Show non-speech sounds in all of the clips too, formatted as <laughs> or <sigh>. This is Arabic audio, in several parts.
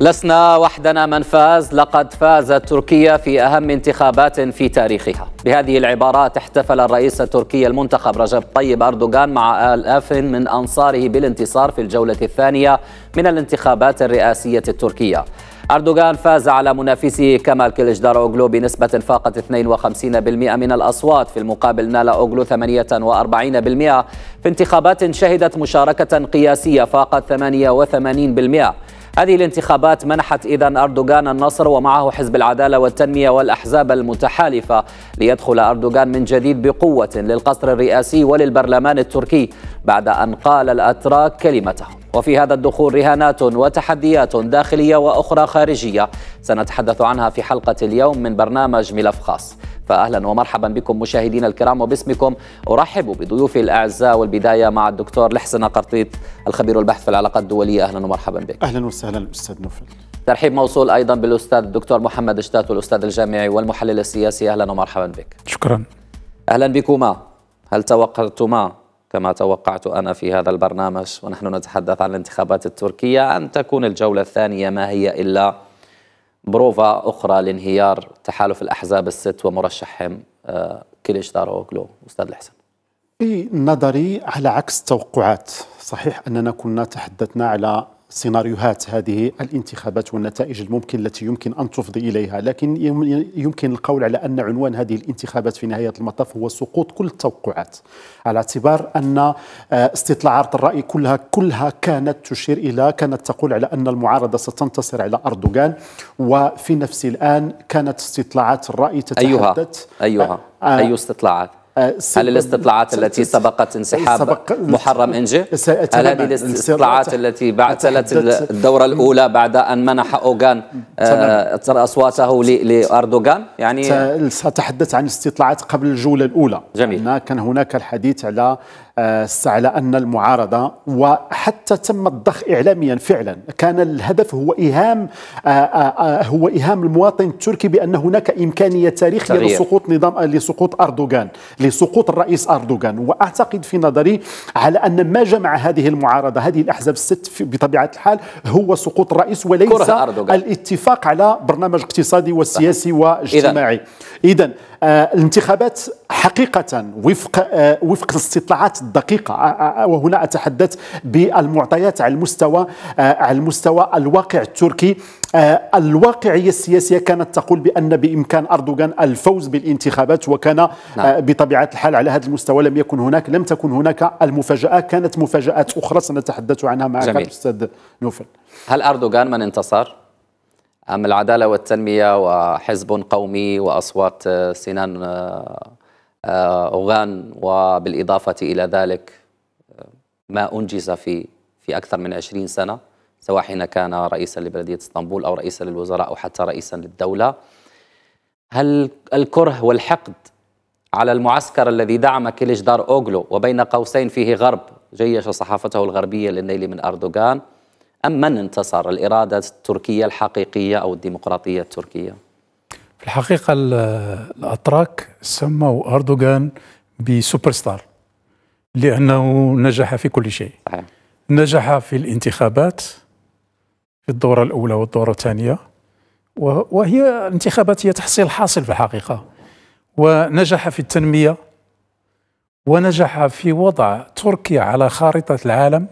لسنا وحدنا من فاز لقد فازت تركيا في أهم انتخابات في تاريخها بهذه العبارات احتفل الرئيس التركي المنتخب رجب طيب أردوغان مع آلاف من أنصاره بالانتصار في الجولة الثانية من الانتخابات الرئاسية التركية أردوغان فاز على منافسه كمال أوغلو بنسبة فاقت 52% من الأصوات في المقابل نال أوغلو 48% في انتخابات شهدت مشاركة قياسية فاقت 88% هذه الانتخابات منحت إذا أردوغان النصر ومعه حزب العدالة والتنمية والأحزاب المتحالفة ليدخل أردوغان من جديد بقوة للقصر الرئاسي وللبرلمان التركي بعد أن قال الأتراك كلمتهم وفي هذا الدخول رهانات وتحديات داخلية وأخرى خارجية سنتحدث عنها في حلقة اليوم من برنامج ملف خاص فأهلا ومرحبا بكم مشاهدينا الكرام وباسمكم أرحب بضيوفي الأعزاء والبداية مع الدكتور لحسن قرطيط الخبير البحث في العلاقات الدولية أهلا ومرحبا بك أهلا وسهلا أستاذ نوفل ترحيب موصول أيضا بالأستاذ الدكتور محمد شتات والاستاذ الجامعي والمحلل السياسي أهلا ومرحبا بك شكرا أهلا بكما هل توقعتما كما توقعت أنا في هذا البرنامج ونحن نتحدث عن الانتخابات التركية أن تكون الجولة الثانية ما هي إلا بروفا أخرى لانهيار تحالف الأحزاب الست ومرشحهم آه، دارو غلو أستاذ الحسن في نظري على عكس التوقعات صحيح أننا كنا تحدثنا على سيناريوهات هذه الانتخابات والنتائج الممكن التي يمكن ان تفضي اليها، لكن يمكن القول على ان عنوان هذه الانتخابات في نهايه المطاف هو سقوط كل التوقعات، على اعتبار ان آه، استطلاعات الراي كلها كلها كانت تشير الى كانت تقول على ان المعارضه ستنتصر على اردوغان وفي نفس الان كانت استطلاعات الراي تتحدث ايها ايها آه، اي استطلاعات؟ آه، هل الاستطلاعات التي سبقت انسحاب سبق محرم انجي هل هذه الاستطلاعات التي بعثلت الدورة الأولى بعد أن منح أوغان آه، أصواته لأردوغان يعني سأتحدث عن استطلاعات قبل الجولة الأولى جميل كان هناك الحديث على آه، على أن المعارضة وحتى تم الضخ إعلاميا فعلا كان الهدف هو إيهام هو إيهام المواطن التركي بأن هناك إمكانية تاريخية لسقوط نظام لسقوط أردوغان لسقوط الرئيس أردوغان وأعتقد في نظري على أن ما جمع هذه المعارضة هذه الأحزاب الست بطبيعة الحال هو سقوط الرئيس وليس الاتفاق على برنامج اقتصادي وسياسي واجتماعي إذا آه، الانتخابات حقيقة وفق آه، وفق الاستطلاعات الدقيقة آه، وهنا أتحدث بالمعطيات على المستوى على المستوى الواقع التركي الواقعية السياسية كانت تقول بأن بإمكان أردوغان الفوز بالانتخابات وكان نعم. بطبيعة الحال على هذا المستوى لم يكن هناك لم تكن هناك المفاجأة كانت مفاجآت أخرى سنتحدث عنها معك أستاذ نوفل هل أردوغان من انتصر؟ أم العدالة والتنمية وحزب قومي وأصوات سنان آه، آه، أوغان وبالإضافة إلى ذلك آه، ما أنجز في في أكثر من 20 سنة سواء حين كان رئيسا لبلدية اسطنبول أو رئيسا للوزراء أو حتى رئيسا للدولة هل الكره والحقد على المعسكر الذي دعم كيليش دار أوغلو وبين قوسين فيه غرب جيش صحافته الغربية للنيل من أردوغان أم من انتصر الإرادة التركية الحقيقية أو الديمقراطية التركية في الحقيقة الأتراك سموا أردوغان بسوبر ستار لأنه نجح في كل شيء صحيح. نجح في الانتخابات في الدورة الأولى والدورة الثانية وهي الانتخابات هي تحصيل حاصل في الحقيقة ونجح في التنمية ونجح في وضع تركيا على خارطة العالم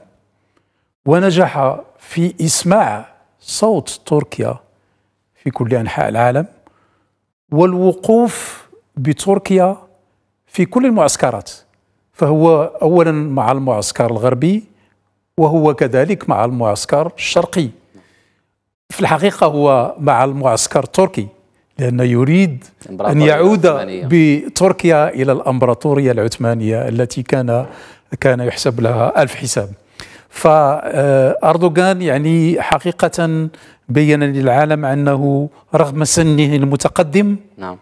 ونجح في إسماع صوت تركيا في كل أنحاء العالم والوقوف بتركيا في كل المعسكرات فهو أولا مع المعسكر الغربي وهو كذلك مع المعسكر الشرقي في الحقيقة هو مع المعسكر التركي لأنه يريد أن يعود بتركيا إلى الأمبراطورية العثمانية التي كان كان يحسب لها ألف حساب فأردوغان يعني حقيقة بين للعالم أنه رغم سنه المتقدم نعم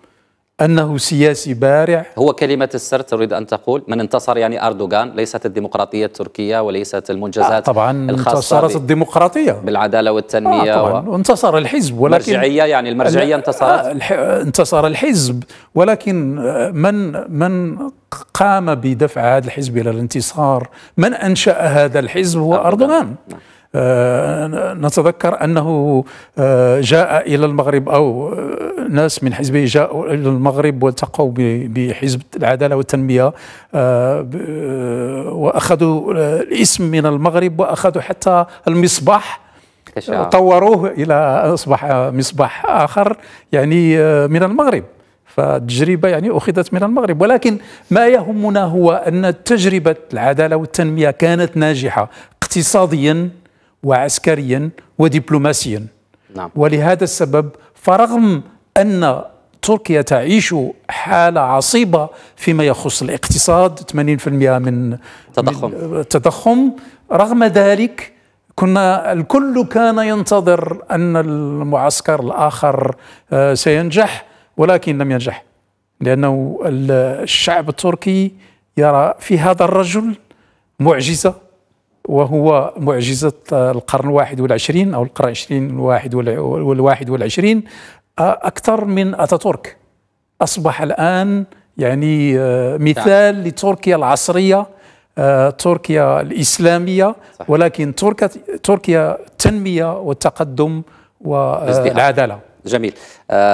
أنه سياسي بارع هو كلمة السر تريد أن تقول من انتصر يعني أردوغان ليست الديمقراطية التركية وليست المنجزات آه طبعا الخاصة انتصرت الديمقراطية بالعدالة والتنمية آه طبعا و... انتصر الحزب ولكن المرجعية يعني المرجعية انتصرت آه انتصر الحزب ولكن آه، من من قام بدفع هذا الحزب إلى الانتصار من أنشأ هذا الحزب هو أردوغان, أردوغان. نعم. آه، نتذكر أنه آه، جاء إلى المغرب أو آه، ناس من حزبه جاءوا إلى المغرب والتقوا بحزب العدالة والتنمية وأخذوا الاسم من المغرب وأخذوا حتى المصباح طوروه إلى أصبح مصباح آخر يعني من المغرب فالتجربه يعني اخذت من المغرب ولكن ما يهمنا هو ان تجربه العداله والتنميه كانت ناجحه اقتصاديا وعسكريا ودبلوماسيا نعم. ولهذا السبب فرغم أن تركيا تعيش حالة عصيبة فيما يخص الاقتصاد 80% من تضخم التضخم رغم ذلك كنا الكل كان ينتظر أن المعسكر الآخر آه، سينجح ولكن لم ينجح لأنه الشعب التركي يرى في هذا الرجل معجزة وهو معجزة القرن الواحد والعشرين أو القرن العشرين الواحد والواحد والعشرين آه، أكثر من أتاتورك أصبح الآن يعني آه، مثال نعم. لتركيا العصرية آه، تركيا الإسلامية ولكن تركيا تركيا التنمية والتقدم والعدالة جميل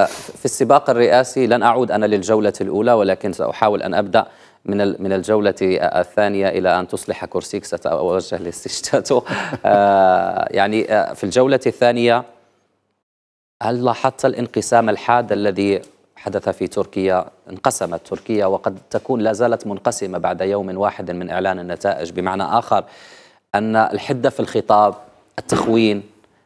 في السباق الرئاسي لن أعود أنا للجولة الأولى ولكن سأحاول أن أبدأ من من الجولة الثانية إلى أن تصلح كرسيك سأوجه لاستشتاته <laughs> آه، يعني آه، في الجولة الثانية هل لاحظت الانقسام الحاد الذي حدث في تركيا انقسمت تركيا وقد تكون لا زالت منقسمة بعد يوم واحد من إعلان النتائج بمعنى آخر أن الحدة في الخطاب التخوين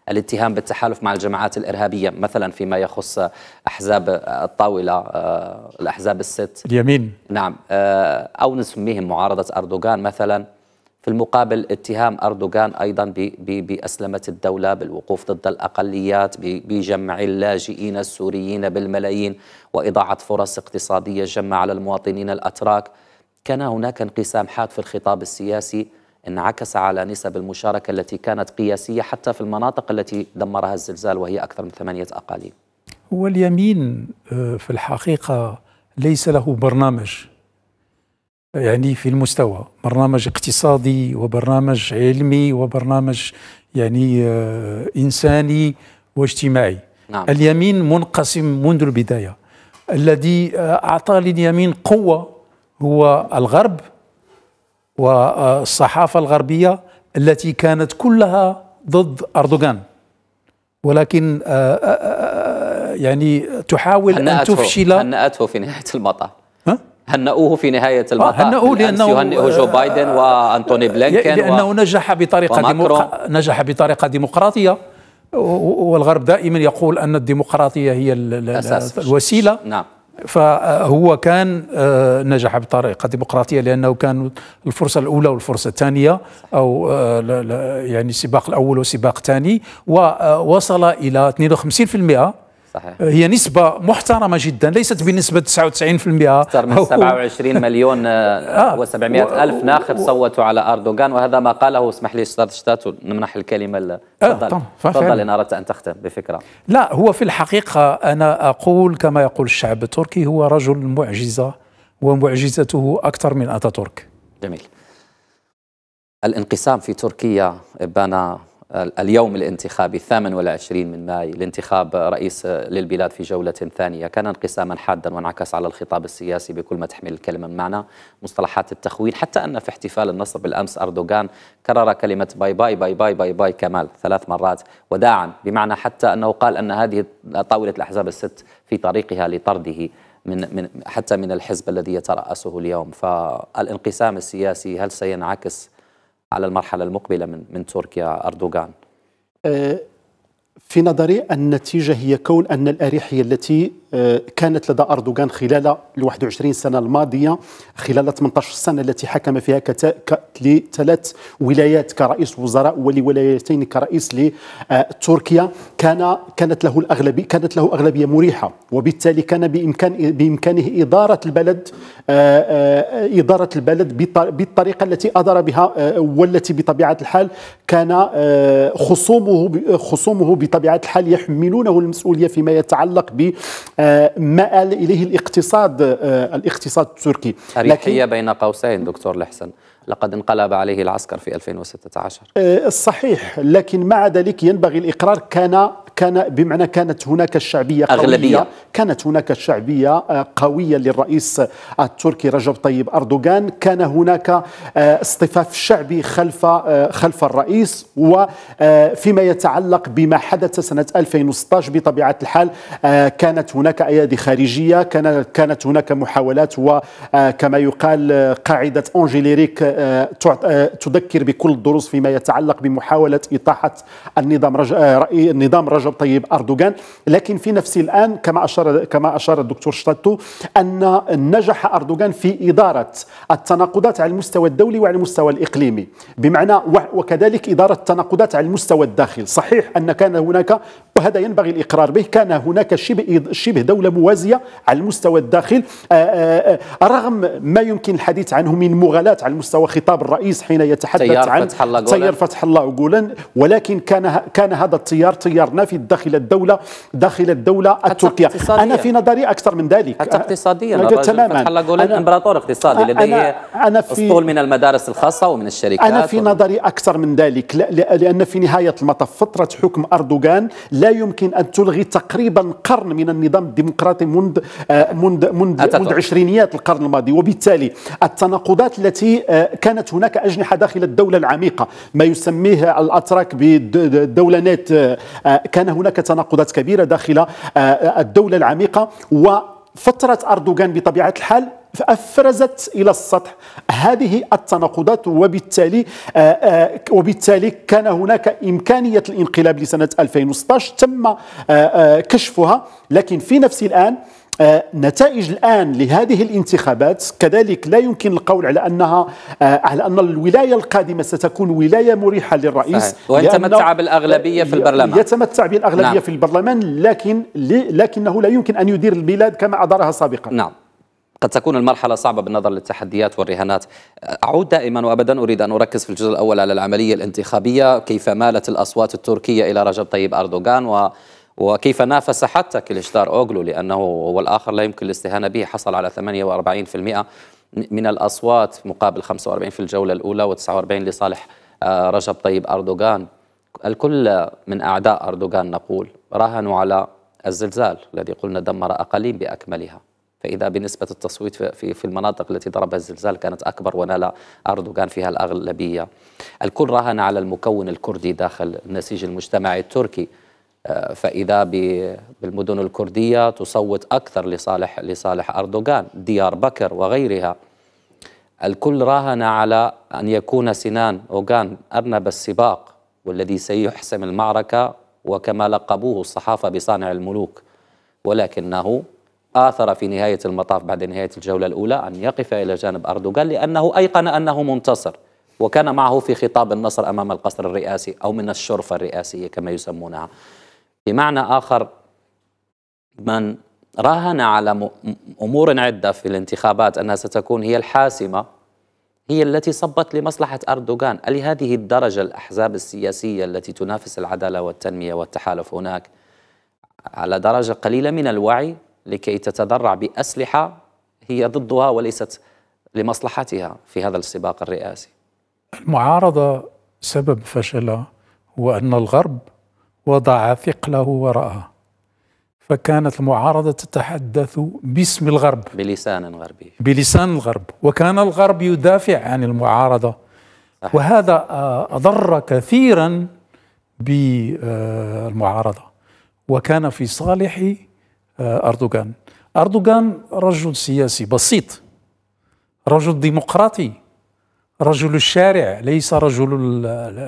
الاتهام بالتحالف مع الجماعات الارهابيه مثلا فيما يخص احزاب الطاوله آه، الاحزاب الست اليمين نعم آه، او نسميهم معارضه اردوغان مثلا في المقابل اتهام اردوغان ايضا باسلمه الدوله بالوقوف ضد الاقليات بجمع اللاجئين السوريين بالملايين واضاعه فرص اقتصاديه جمه على المواطنين الاتراك كان هناك انقسام حاد في الخطاب السياسي انعكس على نسب المشاركة التي كانت قياسية حتى في المناطق التي دمرها الزلزال وهي أكثر من ثمانية أقاليم هو اليمين آه، في الحقيقة ليس له برنامج يعني في المستوى برنامج اقتصادي وبرنامج علمي وبرنامج يعني آه، إنساني واجتماعي نعم. اليمين منقسم منذ البداية الذي آه، أعطى لليمين قوة هو الغرب والصحافة الغربية التي كانت كلها ضد أردوغان ولكن آه، آه، آه، يعني تحاول أن تفشل هنأته في نهاية المطاف هنأوه في نهاية المطاف هنأوه لأنه يهنئه جو بايدن وأنتوني بلينكن يعني لأنه و... نجح بطريقة ديمق... نجح بطريقة ديمقراطية والغرب دائما يقول أن الديمقراطية هي ال... الوسيلة نعم فهو كان آه، نجح بطريقه ديمقراطيه لانه كان الفرصه الاولى والفرصه الثانيه او آه، يعني السباق الاول وسباق ثاني ووصل آه، الى 52% صحيح. هي نسبة محترمة جدا ليست بنسبة 99% أكثر من 27 <laughs> مليون آه, آه. و700 ألف ناخب صوتوا على أردوغان وهذا ما قاله اسمح لي أستاذ شتاتو نمنح الكلمة آه، تفضل آه تفضل إن أردت أن تختم بفكرة لا هو في الحقيقة أنا أقول كما يقول الشعب التركي هو رجل معجزة ومعجزته أكثر من أتاتورك جميل الانقسام في تركيا بان اليوم الانتخابي 28 من ماي لانتخاب رئيس للبلاد في جولة ثانية كان انقساما حادا وانعكس على الخطاب السياسي بكل ما تحمل الكلمة من معنى مصطلحات التخوين حتى أن في احتفال النصر بالأمس أردوغان كرر كلمة باي باي باي باي باي باي كمال ثلاث مرات وداعا بمعنى حتى أنه قال أن هذه طاولة الأحزاب الست في طريقها لطرده من من حتى من الحزب الذي يترأسه اليوم فالانقسام السياسي هل سينعكس على المرحله المقبله من من تركيا اردوغان؟ آه، في نظري النتيجه هي كون ان الاريحيه التي آه، كانت لدى أردوغان خلال ال 21 سنة الماضية خلال 18 سنة التي حكم فيها لثلاث ولايات كرئيس وزراء ولولايتين كرئيس لتركيا كان كانت له الأغلبية كانت له أغلبية مريحة وبالتالي كان بإمكان بإمكانه إدارة البلد آه، آه، إدارة البلد بالطريقة التي أدار بها والتي بطبيعة الحال كان خصومه خصومه بطبيعة الحال يحملونه المسؤولية فيما يتعلق ب مال اليه الاقتصاد آه، الاقتصاد التركي اريحيه بين قوسين دكتور لحسن لقد انقلب عليه العسكر في 2016 آه، صحيح لكن مع ذلك ينبغي الإقرار كان كان بمعنى كانت هناك الشعبية قوية أغلبية. كانت هناك الشعبية آه، قوية للرئيس آه، التركي رجب طيب أردوغان كان هناك آه، اصطفاف شعبي خلف خلف الرئيس وفيما يتعلق بما حدث سنة 2016 بطبيعة الحال كانت هناك أيادي خارجية كانت هناك محاولات وكما يقال قاعدة أنجيليريك تذكر بكل الدروس فيما يتعلق بمحاولة إطاحة النظام رجب النظام رجب رجب طيب أردوغان لكن في نفس الآن كما أشار, كما أشار الدكتور شتاتو أن نجح أردوغان في إدارة التناقضات على المستوى الدولي وعلى المستوى الإقليمي بمعنى وكذلك إدارة التناقضات على المستوى الداخلي صحيح أن كان هناك وهذا ينبغي الإقرار به كان هناك شبه, شبه دولة موازية على المستوى الداخل آه، آه، آه، رغم ما يمكن الحديث عنه من مغالاة على مستوى خطاب الرئيس حين يتحدث عن تيار فتح الله جولان ولكن كان كان هذا التيار تيار نافع في داخل الدولة داخل الدولة التركية أنا في نظري أكثر من ذلك حتى اقتصاديا تماما أنا إمبراطور اقتصادي لديه أنا في أسطول من المدارس الخاصة ومن الشركات أنا في نظري أكثر من ذلك لأن في نهاية المطاف فترة حكم أردوغان لا يمكن أن تلغي تقريبا قرن من النظام الديمقراطي منذ آه، منذ منذ, منذ عشرينيات القرن الماضي وبالتالي التناقضات التي آه، كانت هناك أجنحة داخل الدولة العميقة ما يسميه الأتراك بدولانات آه، كان هناك تناقضات كبيرة داخل آه، آه، الدولة العميقة وفترة أردوغان بطبيعة الحال افرزت الى السطح هذه التناقضات وبالتالي آه، وبالتالي كان هناك امكانيه الانقلاب لسنه 2016 تم كشفها لكن في نفس الان آه، نتائج الآن لهذه الانتخابات كذلك لا يمكن القول على أنها آه، على أن الولاية القادمة ستكون ولاية مريحة للرئيس ويتمتع بالأغلبية في البرلمان يتمتع بالأغلبية نعم. في البرلمان لكن لكنه لا يمكن أن يدير البلاد كما أدارها سابقا نعم قد تكون المرحلة صعبة بالنظر للتحديات والرهانات أعود دائما وأبدا أريد أن أركز في الجزء الأول على العملية الانتخابية كيف مالت الأصوات التركية إلى رجب طيب أردوغان و وكيف نافس حتى كليشتار أوغلو لأنه هو الآخر لا يمكن الاستهانة به حصل على 48% من الأصوات مقابل 45 في الجولة الأولى و49 لصالح آه، رجب طيب أردوغان الكل من أعداء أردوغان نقول راهنوا على الزلزال الذي قلنا دمر أقاليم بأكملها فإذا بنسبة التصويت في المناطق التي ضربها الزلزال كانت أكبر ونال أردوغان فيها الأغلبية الكل راهن على المكون الكردي داخل النسيج المجتمعي التركي فإذا بالمدن الكردية تصوت أكثر لصالح لصالح أردوغان ديار بكر وغيرها الكل راهن على أن يكون سنان أوغان أرنب السباق والذي سيحسم المعركة وكما لقبوه الصحافة بصانع الملوك ولكنه آثر في نهاية المطاف بعد نهاية الجولة الأولى أن يقف إلى جانب أردوغان لأنه أيقن أنه منتصر وكان معه في خطاب النصر أمام القصر الرئاسي أو من الشرفة الرئاسية كما يسمونها بمعنى آخر من راهن على أمور عدة في الانتخابات أنها ستكون هي الحاسمة هي التي صبت لمصلحة أردوغان لهذه الدرجة الأحزاب السياسية التي تنافس العدالة والتنمية والتحالف هناك على درجة قليلة من الوعي لكي تتذرع بأسلحة هي ضدها وليست لمصلحتها في هذا السباق الرئاسي المعارضة سبب فشلها هو أن الغرب وضع ثقله وراءه فكانت المعارضة تتحدث باسم الغرب بلسان غربي بلسان الغرب وكان الغرب يدافع عن المعارضة وهذا آه، أضر كثيرا بالمعارضة وكان في صالح آه، أردوغان أردوغان رجل سياسي بسيط رجل ديمقراطي رجل الشارع ليس رجل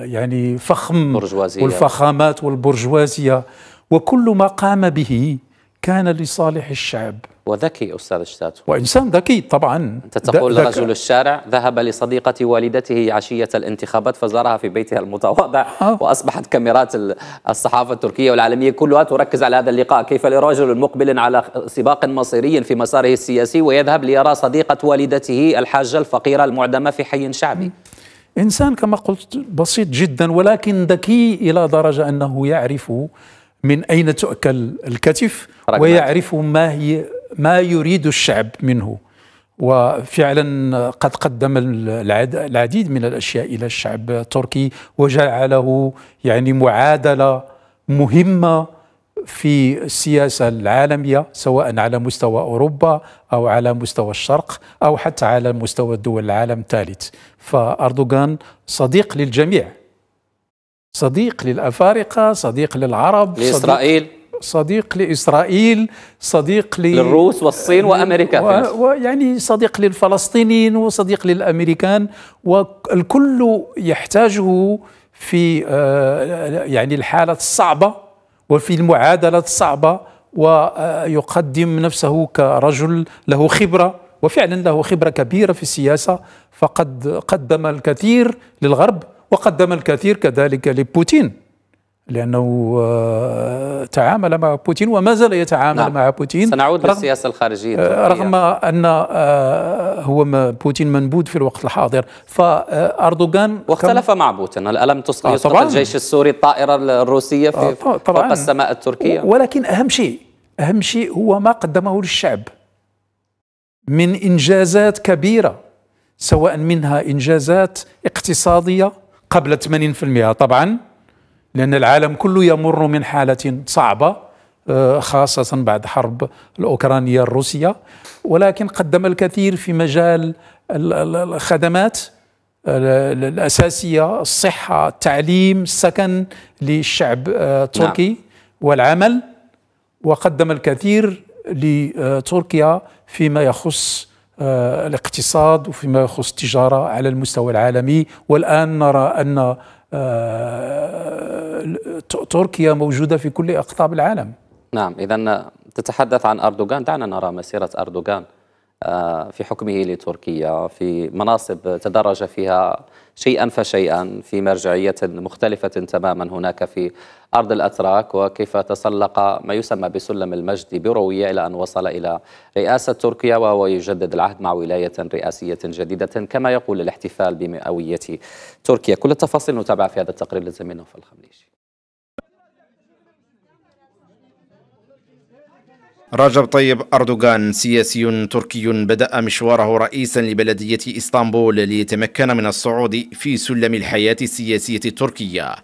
يعني فخم والفخامات والبرجوازية وكل ما قام به كان لصالح الشعب وذكي أستاذ الشتات وإنسان ذكي طبعا أنت تقول رجل الشارع ذهب لصديقة والدته عشية الانتخابات فزارها في بيتها المتواضع آه. وأصبحت كاميرات الصحافة التركية والعالمية كلها تركز على هذا اللقاء كيف لرجل مقبل على سباق مصيري في مساره السياسي ويذهب ليرى صديقة والدته الحاجة الفقيرة المعدمة في حي شعبي إنسان كما قلت بسيط جدا ولكن ذكي إلى درجة أنه يعرف من أين تؤكل الكتف ويعرف ما هي ما يريد الشعب منه وفعلا قد قدم العديد من الأشياء إلى الشعب التركي وجعله يعني معادلة مهمة في السياسة العالمية سواء على مستوى أوروبا أو على مستوى الشرق أو حتى على مستوى دول العالم الثالث فأردوغان صديق للجميع صديق للأفارقة صديق للعرب لإسرائيل صديق لإسرائيل صديق للروس والصين وأمريكا و... ويعني صديق للفلسطينيين وصديق للأمريكان والكل يحتاجه في آه، يعني الحالة الصعبة وفي المعادلة الصعبة ويقدم نفسه كرجل له خبرة وفعلا له خبرة كبيرة في السياسة فقد قدم الكثير للغرب وقدم الكثير كذلك لبوتين لأنه آه، تعامل مع بوتين وما زال يتعامل نعم. مع بوتين سنعود للسياسة الخارجية آه، رغم أن آه، هو بوتين منبوذ في الوقت الحاضر فأردوغان واختلف مع بوتين ألم تسقط آه الجيش السوري الطائرة الروسية في فوق السماء التركية ولكن أهم شيء أهم شيء هو ما قدمه للشعب من إنجازات كبيرة سواء منها إنجازات اقتصادية قبل 80% طبعا لأن العالم كله يمر من حالة صعبة آه، خاصة بعد حرب الأوكرانية الروسية ولكن قدم الكثير في مجال الخدمات الأساسية الصحة التعليم السكن للشعب التركي آه، نعم. والعمل وقدم الكثير لتركيا فيما يخص آه، الاقتصاد وفيما يخص التجارة على المستوى العالمي والآن نرى أن آه، تركيا موجودة في كل أقطاب العالم نعم إذا تتحدث عن أردوغان دعنا نرى مسيرة أردوغان آه، في حكمه لتركيا في مناصب تدرج فيها شيئا فشيئا في مرجعية مختلفة تماما هناك في أرض الأتراك وكيف تسلق ما يسمى بسلم المجد بروية إلى أن وصل إلى رئاسة تركيا وهو يجدد العهد مع ولاية رئاسية جديدة كما يقول الاحتفال بمئوية تركيا كل التفاصيل نتابع في هذا التقرير للزميل نوفل الخمليشي رجب طيب أردوغان سياسي تركي بدأ مشواره رئيسا لبلدية إسطنبول ليتمكن من الصعود في سلم الحياة السياسية التركية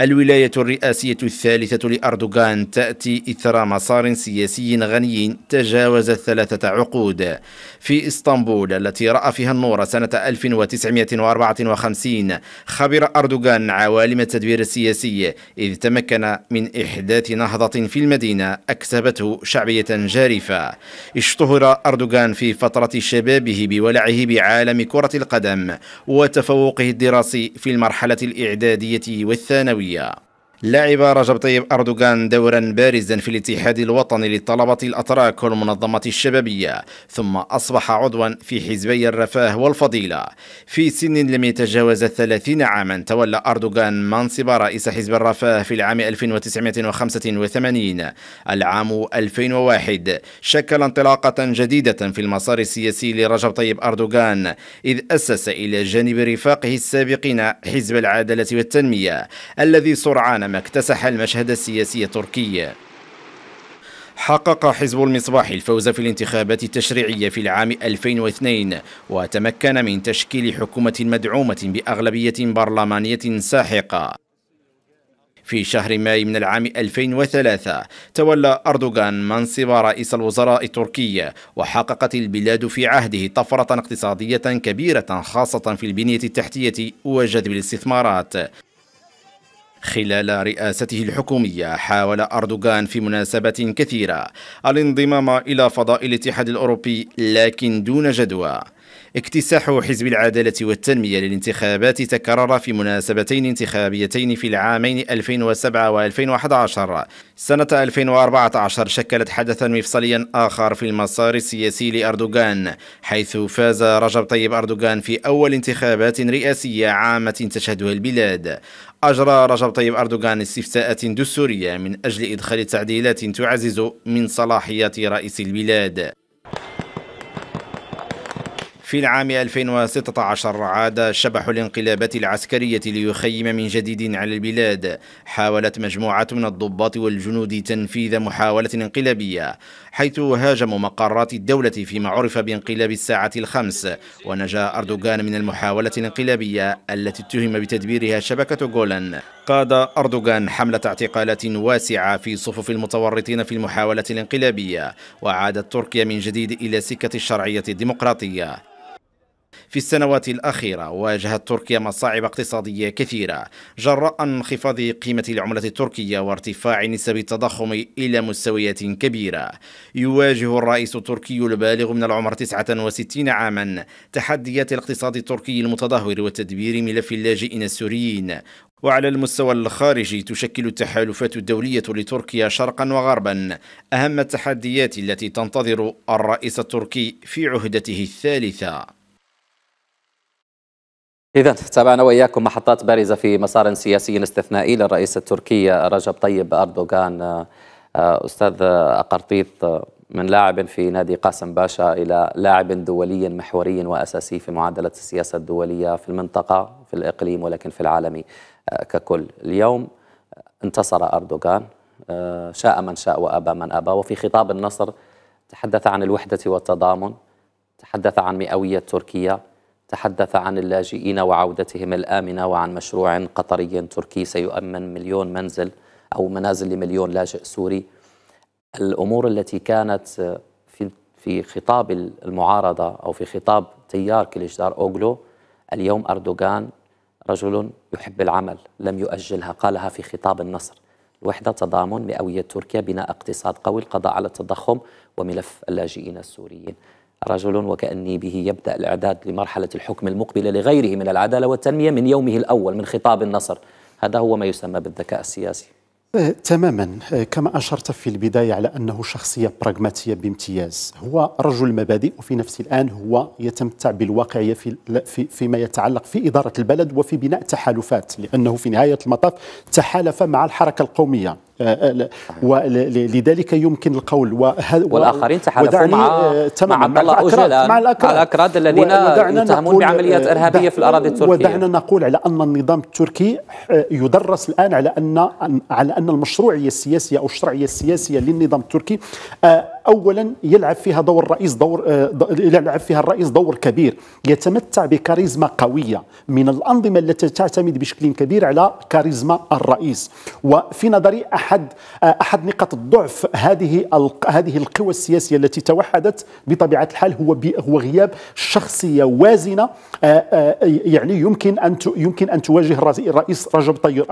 الولاية الرئاسية الثالثة لأردوغان تأتي إثر مسار سياسي غني تجاوز الثلاثة عقود في إسطنبول التي رأى فيها النور سنة 1954 خبر أردوغان عوالم التدبير السياسي إذ تمكن من إحداث نهضة في المدينة أكسبته شعبية جارفة اشتهر أردوغان في فترة شبابه بولعه بعالم كرة القدم وتفوقه الدراسي في المرحلة الإعدادية والثانوية لعب رجب طيب أردوغان دورا بارزا في الاتحاد الوطني للطلبة الأتراك والمنظمة الشبابية ثم أصبح عضوا في حزبي الرفاه والفضيلة في سن لم يتجاوز 30 عاما تولى أردوغان منصب رئيس حزب الرفاه في العام 1985 العام 2001 شكل انطلاقة جديدة في المسار السياسي لرجب طيب أردوغان إذ أسس إلى جانب رفاقه السابقين حزب العدالة والتنمية الذي سرعان ما اكتسح المشهد السياسي التركي حقق حزب المصباح الفوز في الانتخابات التشريعية في العام 2002 وتمكن من تشكيل حكومة مدعومة بأغلبية برلمانية ساحقة في شهر ماي من العام 2003 تولى أردوغان منصب رئيس الوزراء التركي وحققت البلاد في عهده طفرة اقتصادية كبيرة خاصة في البنية التحتية وجذب الاستثمارات خلال رئاسته الحكومية حاول أردوغان في مناسبات كثيرة الانضمام إلى فضاء الاتحاد الأوروبي لكن دون جدوى اكتساح حزب العدالة والتنمية للانتخابات تكرر في مناسبتين انتخابيتين في العامين 2007 و2011 سنة 2014 شكلت حدثا مفصليا آخر في المسار السياسي لأردوغان حيث فاز رجب طيب أردوغان في أول انتخابات رئاسية عامة تشهدها البلاد أجرى رجب طيب أردوغان استفتاءات دستورية من أجل إدخال تعديلات تعزز من صلاحيات رئيس البلاد في العام 2016 عاد شبح الانقلابات العسكرية ليخيم من جديد على البلاد حاولت مجموعة من الضباط والجنود تنفيذ محاولة انقلابية حيث هاجموا مقرات الدولة فيما عرف بانقلاب الساعة الخمس ونجا أردوغان من المحاولة الانقلابية التي اتهم بتدبيرها شبكة جولان قاد أردوغان حملة اعتقالات واسعة في صفوف المتورطين في المحاولة الانقلابية وعادت تركيا من جديد إلى سكة الشرعية الديمقراطية في السنوات الأخيرة واجهت تركيا مصاعب اقتصادية كثيرة جراء انخفاض قيمة العملة التركية وارتفاع نسب التضخم إلى مستويات كبيرة يواجه الرئيس التركي البالغ من العمر 69 عاما تحديات الاقتصاد التركي المتدهور وتدبير ملف اللاجئين السوريين وعلى المستوى الخارجي تشكل التحالفات الدولية لتركيا شرقا وغربا أهم التحديات التي تنتظر الرئيس التركي في عهدته الثالثة إذا تابعنا وإياكم محطات بارزة في مسار سياسي استثنائي للرئيس التركي رجب طيب أردوغان آه، أستاذ أقرطيط من لاعب في نادي قاسم باشا إلى لاعب دولي محوري وأساسي في معادلة السياسة الدولية في المنطقة في الإقليم ولكن في العالم آه، ككل اليوم انتصر أردوغان آه، شاء من شاء وأبى من أبى وفي خطاب النصر تحدث عن الوحدة والتضامن تحدث عن مئوية تركيا تحدث عن اللاجئين وعودتهم الآمنة وعن مشروع قطري تركي سيؤمن مليون منزل أو منازل لمليون لاجئ سوري الأمور التي كانت في, في خطاب المعارضة أو في خطاب تيار كليشدار أوغلو اليوم أردوغان رجل يحب العمل لم يؤجلها قالها في خطاب النصر الوحدة تضامن مئوية تركيا بناء اقتصاد قوي القضاء على التضخم وملف اللاجئين السوريين رجل وكأني به يبدأ الإعداد لمرحلة الحكم المقبلة لغيره من العدالة والتنمية من يومه الأول من خطاب النصر هذا هو ما يسمى بالذكاء السياسي أه، تماما أه، كما أشرت في البداية على أنه شخصية براغماتية بامتياز هو رجل مبادئ وفي نفس الآن هو يتمتع بالواقعية في فيما يتعلق في إدارة البلد وفي بناء تحالفات لأنه في نهاية المطاف تحالف مع الحركة القومية آه، آه، ولذلك يمكن القول والاخرين تحالفوا آه، مع مع الله اجل مع الاكراد الذين يتهمون بعمليات ارهابيه في الاراضي التركيه ودعنا نقول على ان النظام التركي يدرس الان على ان على ان المشروعيه السياسيه او الشرعيه السياسيه للنظام التركي اولا يلعب فيها دور الرئيس دور آه، يلعب فيها الرئيس دور كبير يتمتع بكاريزما قويه من الانظمه التي تعتمد بشكل كبير على كاريزما الرئيس وفي نظري احد آه، احد نقاط الضعف هذه هذه القوى السياسيه التي توحدت بطبيعه الحال هو هو غياب شخصيه وازنه آه، يعني يمكن ان يمكن ان تواجه الرئيس رجب طيب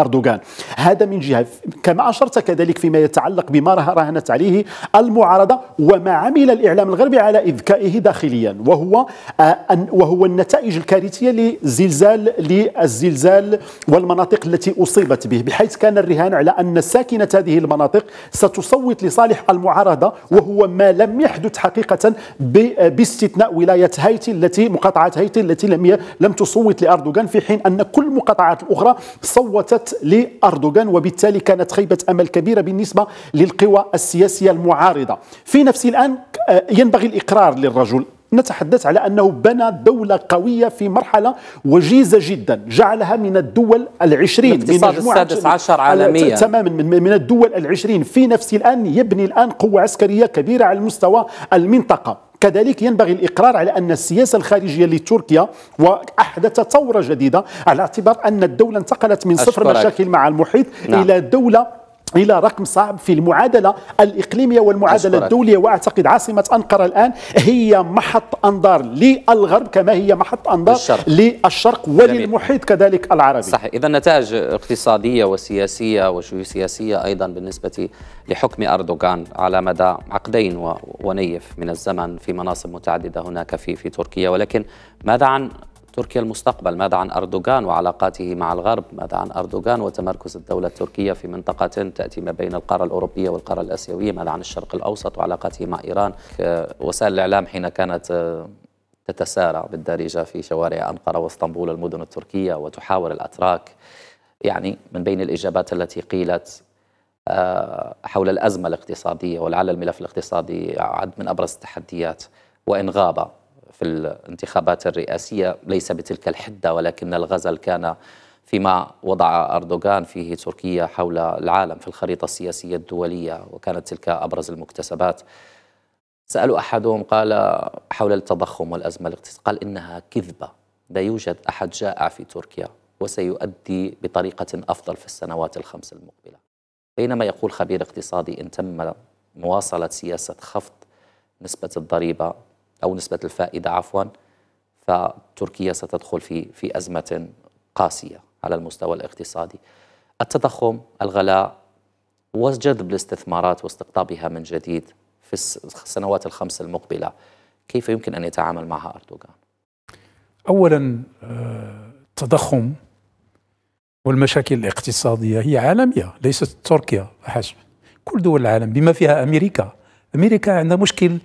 اردوغان هذا من جهه كما اشرت كذلك فيما يتعلق بما راهنت عليه المعارضة وما عمل الإعلام الغربي على إذكائه داخليا وهو آه، وهو النتائج الكارثية لزلزال للزلزال والمناطق التي أصيبت به بحيث كان الرهان على أن ساكنة هذه المناطق ستصوت لصالح المعارضة وهو ما لم يحدث حقيقة باستثناء ولاية هايتي التي مقاطعة هايتي التي لم لم تصوت لأردوغان في حين أن كل المقاطعات الأخرى صوتت لأردوغان وبالتالي كانت خيبة أمل كبيرة بالنسبة للقوى السياسية المعارضة عارضه في نفس الآن آه، ينبغي الإقرار للرجل نتحدث على أنه بنى دولة قوية في مرحلة وجيزة جدا جعلها من الدول العشرين من السادس عشر عالميا تماما من, الدول العشرين في نفس الآن يبني الآن قوة عسكرية كبيرة على مستوى المنطقة كذلك ينبغي الإقرار على أن السياسة الخارجية لتركيا وأحدث ثورة جديدة على اعتبار أن الدولة انتقلت من صفر مشاكل مع المحيط نعم. إلى دولة الى رقم صعب في المعادله الاقليميه والمعادله أشكرك. الدوليه واعتقد عاصمه انقره الان هي محط انظار للغرب كما هي محط انظار للشرق وللمحيط كذلك العربي صحيح اذا نتائج اقتصاديه وسياسيه وجيوسياسيه ايضا بالنسبه لحكم اردوغان على مدى عقدين ونيف من الزمن في مناصب متعدده هناك في في تركيا ولكن ماذا عن تركيا المستقبل ماذا عن أردوغان وعلاقاته مع الغرب ماذا عن أردوغان وتمركز الدولة التركية في منطقة تأتي ما بين القارة الأوروبية والقارة الآسيوية ماذا عن الشرق الأوسط وعلاقاته مع إيران وسائل الإعلام حين كانت آه، تتسارع بالدارجة في شوارع أنقرة واسطنبول المدن التركية وتحاور الأتراك يعني من بين الإجابات التي قيلت آه، حول الأزمة الاقتصادية ولعل الملف الاقتصادي عد من أبرز التحديات وإن غاب في الانتخابات الرئاسية ليس بتلك الحدة ولكن الغزل كان فيما وضع أردوغان فيه تركيا حول العالم في الخريطة السياسية الدولية وكانت تلك أبرز المكتسبات سألوا أحدهم قال حول التضخم والأزمة الاقتصادية قال إنها كذبة لا يوجد أحد جائع في تركيا وسيؤدي بطريقة أفضل في السنوات الخمس المقبلة بينما يقول خبير اقتصادي إن تم مواصلة سياسة خفض نسبة الضريبة أو نسبة الفائدة عفوا فتركيا ستدخل في في أزمة قاسية على المستوى الاقتصادي التضخم الغلاء وجذب الاستثمارات واستقطابها من جديد في السنوات الخمس المقبلة كيف يمكن أن يتعامل معها أردوغان؟ أولا آه، التضخم والمشاكل الاقتصادية هي عالمية ليست تركيا فحسب كل دول العالم بما فيها أمريكا أمريكا عندها مشكل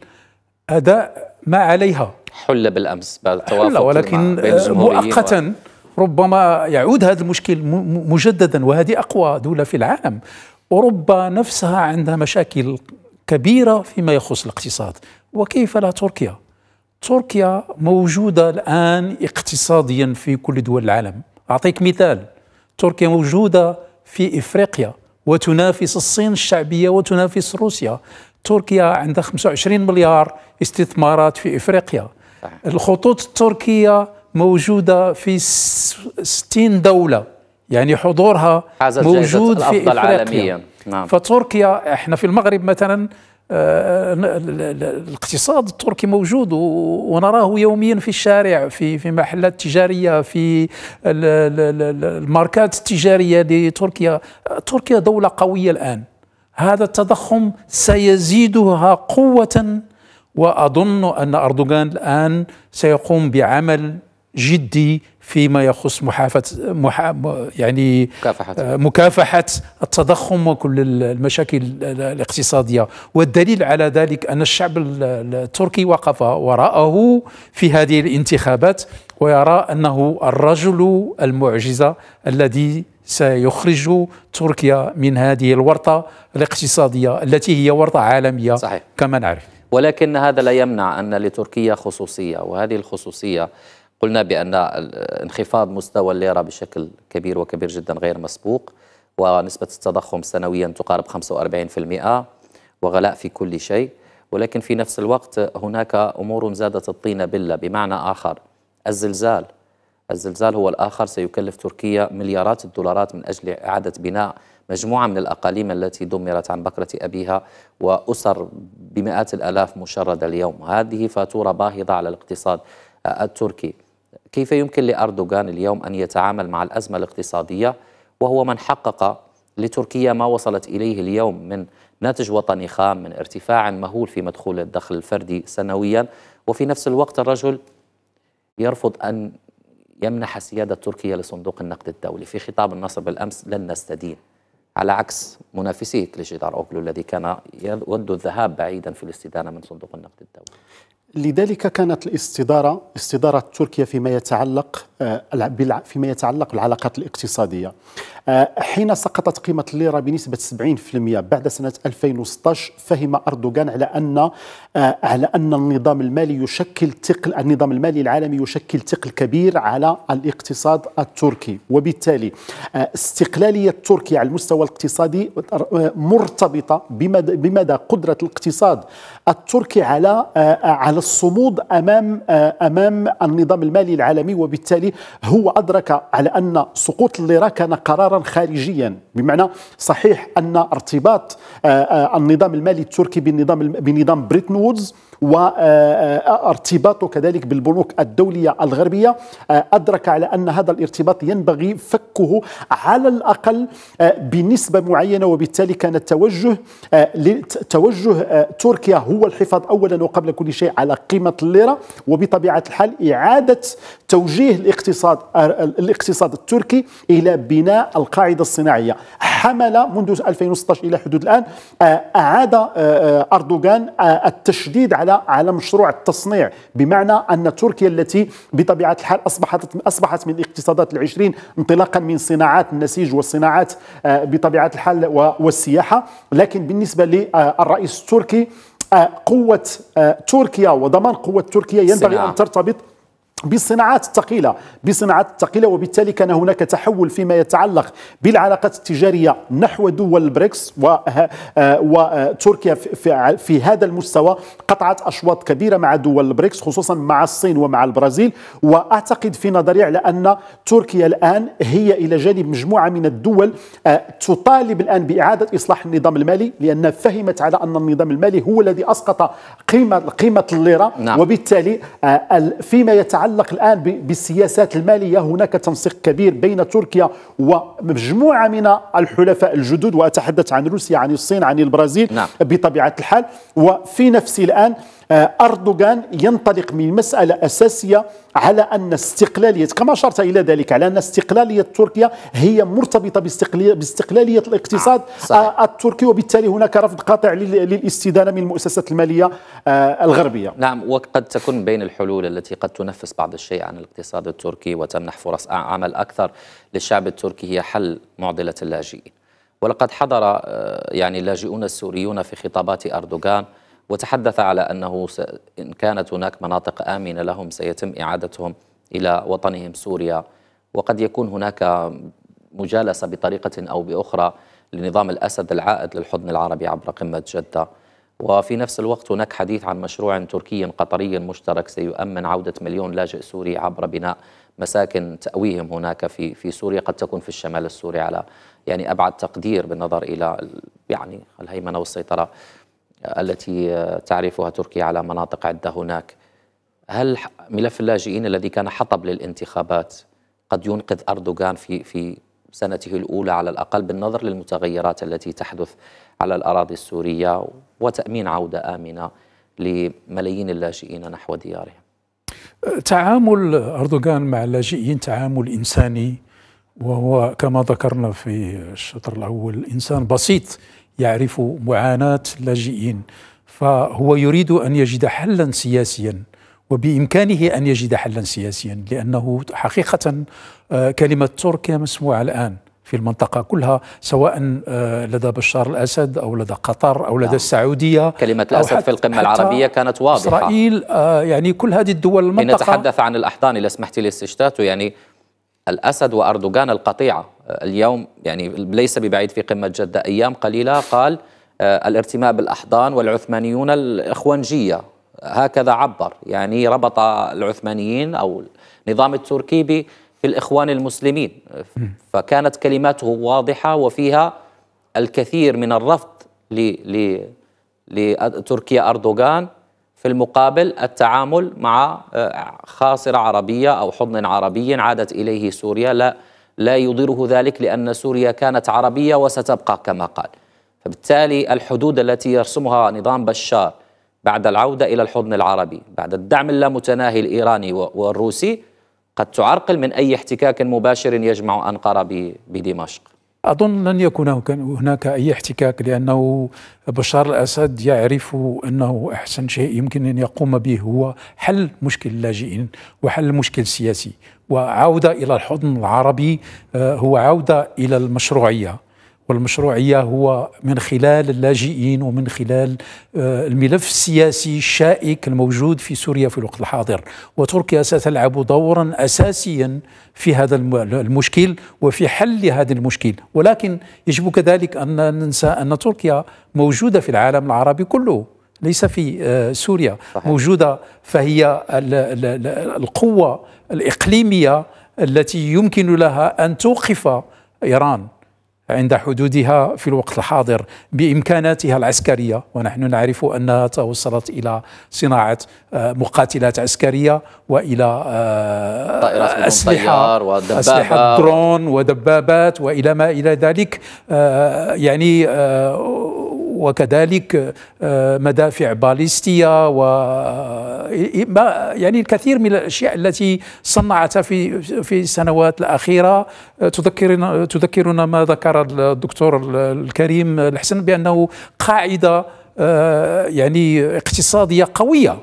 أداء ما عليها حل بالامس بعد التوافق ولكن آه، مؤقتا ربما يعود هذا المشكل مجددا وهذه اقوى دوله في العالم اوروبا نفسها عندها مشاكل كبيره فيما يخص الاقتصاد وكيف لا تركيا تركيا موجوده الان اقتصاديا في كل دول العالم اعطيك مثال تركيا موجوده في افريقيا وتنافس الصين الشعبيه وتنافس روسيا تركيا عندها 25 مليار استثمارات في افريقيا الخطوط التركيه موجوده في 60 دوله يعني حضورها موجود في افريقيا عالميا. نعم. فتركيا احنا في المغرب مثلا آه، الاقتصاد التركي موجود ونراه يوميا في الشارع في في محلات تجاريه في الماركات التجاريه لتركيا تركيا دوله قويه الان هذا التضخم سيزيدها قوة وأظن أن أردوغان الآن سيقوم بعمل جدي فيما يخص محافظة محا يعني مكافحة. آه، مكافحة التضخم وكل المشاكل الاقتصادية والدليل على ذلك أن الشعب التركي وقف وراءه في هذه الانتخابات ويرى أنه الرجل المعجزة الذي سيخرج تركيا من هذه الورطة الاقتصادية التي هي ورطة عالمية صحيح. كما نعرف ولكن هذا لا يمنع أن لتركيا خصوصية وهذه الخصوصية قلنا بأن انخفاض مستوى الليرة بشكل كبير وكبير جدا غير مسبوق ونسبة التضخم سنويا تقارب 45% وغلاء في كل شيء ولكن في نفس الوقت هناك أمور زادت الطين بلة بمعنى آخر الزلزال الزلزال هو الآخر سيكلف تركيا مليارات الدولارات من أجل إعادة بناء مجموعة من الأقاليم التي دمرت عن بكرة أبيها وأسر بمئات الألاف مشردة اليوم هذه فاتورة باهظة على الاقتصاد التركي كيف يمكن لأردوغان اليوم أن يتعامل مع الأزمة الاقتصادية وهو من حقق لتركيا ما وصلت إليه اليوم من ناتج وطني خام من ارتفاع مهول في مدخول الدخل الفردي سنويا وفي نفس الوقت الرجل يرفض أن يمنح السيادة التركية لصندوق النقد الدولي في خطاب النصر بالأمس لن نستدين على عكس منافسيه كليشيدار أوغلو الذي كان يود الذهاب بعيدا في الاستدانة من صندوق النقد الدولي لذلك كانت الاستدارة استدارة تركيا فيما يتعلق آه، فيما يتعلق بالعلاقات الاقتصادية آه، حين سقطت قيمة الليرة بنسبة 70% بعد سنة 2016 فهم أردوغان على أن آه، على أن النظام المالي يشكل ثقل النظام المالي العالمي يشكل ثقل كبير على الاقتصاد التركي وبالتالي استقلالية تركيا على المستوى الاقتصادي مرتبطة بمدى قدرة الاقتصاد التركي على على الصمود أمام أمام النظام المالي العالمي وبالتالي التالي هو أدرك على أن سقوط الليرة كان قرارا خارجيا بمعنى صحيح أن ارتباط آه، آه، النظام المالي التركي بالنظام بنظام بريتن وودز وارتباطه آه، آه، آه، كذلك بالبنوك الدولية الغربية أدرك على أن هذا الارتباط ينبغي فكه على الأقل بنسبة معينة وبالتالي كان التوجه توجه تركيا هو الحفاظ أولا وقبل كل شيء على قيمة الليرة وبطبيعة الحال إعادة توجيه الاقتصاد الاقتصاد التركي إلى بناء القاعدة الصناعية حمل منذ 2016 إلى حدود الآن أعاد أردوغان التشديد على على على مشروع التصنيع بمعنى أن تركيا التي بطبيعة الحال أصبحت أصبحت من الاقتصادات العشرين انطلاقا من صناعات النسيج والصناعات آه، بطبيعة الحال والسياحة لكن بالنسبة للرئيس آه، التركي آه، قوة تركيا وضمان قوة تركيا ينبغي أن ترتبط بالصناعات الثقيلة بالصناعات الثقيلة وبالتالي كان هناك تحول فيما يتعلق بالعلاقات التجارية نحو دول البريكس آه، آه، وتركيا في هذا المستوى قطعت أشواط كبيرة مع دول البريكس خصوصا مع الصين ومع البرازيل وأعتقد في نظري على أن تركيا الآن هي إلى جانب مجموعة من الدول آه، تطالب الآن بإعادة إصلاح النظام المالي لأن فهمت على أن النظام المالي هو الذي أسقط قيمة قيمة الليرة نعم. وبالتالي فيما يتعلق يتعلق الآن بالسياسات المالية هناك تنسيق كبير بين تركيا ومجموعة من الحلفاء الجدد وأتحدث عن روسيا عن الصين عن البرازيل نعم. بطبيعة الحال وفي نفس الآن آه، أردوغان ينطلق من مسألة أساسية على أن استقلالية كما أشرت إلى ذلك على أن استقلالية تركيا هي مرتبطة باستقلالية الاقتصاد آه، صحيح. آه، التركي وبالتالي هناك رفض قاطع للاستدانة من المؤسسات المالية الغربية نعم وقد تكون بين الحلول التي قد تنفس بعض الشيء عن الاقتصاد التركي وتمنح فرص عمل أكثر للشعب التركي هي حل معضلة اللاجئين ولقد حضر يعني اللاجئون السوريون في خطابات أردوغان وتحدث على أنه إن كانت هناك مناطق آمنة لهم سيتم إعادتهم إلى وطنهم سوريا وقد يكون هناك مجالسة بطريقة أو بأخرى لنظام الأسد العائد للحضن العربي عبر قمة جدة وفي نفس الوقت هناك حديث عن مشروع تركي قطري مشترك سيؤمن عودة مليون لاجئ سوري عبر بناء مساكن تأويهم هناك في في سوريا قد تكون في الشمال السوري على يعني أبعد تقدير بالنظر إلى يعني الهيمنة والسيطرة التي تعرفها تركيا على مناطق عدة هناك هل ملف اللاجئين الذي كان حطب للانتخابات قد ينقذ أردوغان في في سنته الأولى على الأقل بالنظر للمتغيرات التي تحدث على الأراضي السورية وتأمين عودة آمنة لملايين اللاجئين نحو ديارهم تعامل أردوغان مع اللاجئين تعامل إنساني وهو كما ذكرنا في الشطر الأول إنسان بسيط يعرف معاناه اللاجئين فهو يريد ان يجد حلا سياسيا وبامكانه ان يجد حلا سياسيا لانه حقيقه آه، كلمه تركيا مسموعه الان في المنطقة كلها سواء آه، لدى بشار الأسد أو لدى قطر أو لدى نعم. السعودية كلمة الأسد في القمة العربية كانت واضحة إسرائيل آه، يعني كل هذه الدول المنطقة نتحدث عن الأحضان إذا سمحت لي استشتاته يعني الأسد وأردوغان القطيعة اليوم يعني ليس ببعيد في قمة جدة أيام قليلة قال آه، الارتماء بالأحضان والعثمانيون الإخوانجية هكذا عبر يعني ربط العثمانيين أو النظام التركي في الإخوان المسلمين فكانت كلماته واضحة وفيها الكثير من الرفض لتركيا أردوغان في المقابل التعامل مع آه، خاصرة عربية أو حضن عربي عادت إليه سوريا لا لا يضره ذلك لأن سوريا كانت عربية وستبقى كما قال فبالتالي الحدود التي يرسمها نظام بشار بعد العودة إلى الحضن العربي بعد الدعم اللامتناهي الإيراني والروسي قد تعرقل من أي احتكاك مباشر يجمع أنقرة بدمشق أظن لن يكون هناك أي احتكاك لأنه بشار الأسد يعرف أنه أحسن شيء يمكن أن يقوم به هو حل مشكل اللاجئين وحل مشكل سياسي وعودة إلى الحضن العربي آه، هو عودة إلى المشروعية والمشروعية هو من خلال اللاجئين ومن خلال آه، الملف السياسي الشائك الموجود في سوريا في الوقت الحاضر وتركيا ستلعب دورا أساسيا في هذا المشكل وفي حل هذا المشكل ولكن يجب كذلك أن ننسى أن تركيا موجودة في العالم العربي كله ليس في آه، سوريا صحيح. موجودة فهي القوة الإقليمية التي يمكن لها أن توقف إيران عند حدودها في الوقت الحاضر بامكاناتها العسكريه ونحن نعرف انها توصلت الى صناعه آه، مقاتلات عسكريه والى آه، اسلحه اسلحه درون ودبابات والى ما الى ذلك يعني وكذلك آه، مدافع باليستية و آه، يعني الكثير من الأشياء التي صنعتها في في السنوات الأخيرة آه، تذكرنا تذكرنا ما ذكر الدكتور الكريم الحسن بأنه قاعدة يعني اقتصادية قوية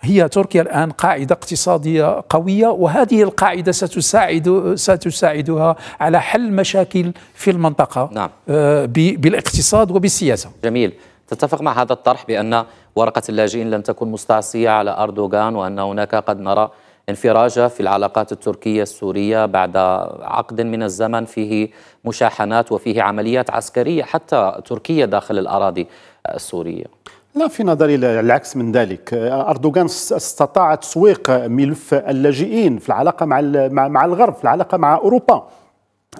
هي تركيا الآن قاعدة اقتصادية قوية وهذه القاعدة ستساعد ستساعدها على حل مشاكل في المنطقة نعم. آه، بالاقتصاد وبالسياسة جميل تتفق مع هذا الطرح بأن ورقة اللاجئين لم تكن مستعصية على أردوغان وأن هناك قد نرى انفراجة في العلاقات التركية السورية بعد عقد من الزمن فيه مشاحنات وفيه عمليات عسكرية حتى تركية داخل الأراضي السورية لا في نظري العكس من ذلك آه، أردوغان استطاع تسويق ملف اللاجئين في العلاقة مع مع الغرب في العلاقة مع أوروبا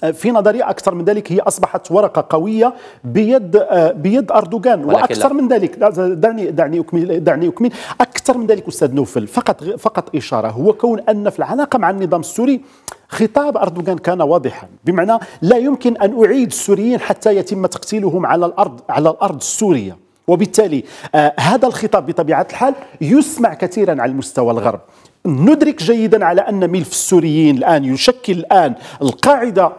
آه، في نظري اكثر من ذلك هي اصبحت ورقه قويه بيد آه، بيد اردوغان واكثر لا. من ذلك دعني دعني اكمل دعني اكمل اكثر من ذلك استاذ نوفل فقط فقط اشاره هو كون ان في العلاقه مع النظام السوري خطاب اردوغان كان واضحا بمعنى لا يمكن ان اعيد السوريين حتى يتم تقتيلهم على الارض على الارض السوريه وبالتالي آه، هذا الخطاب بطبيعة الحال يسمع كثيرا على المستوى الغرب ندرك جيدا على ان ملف السوريين الان يشكل الان القاعده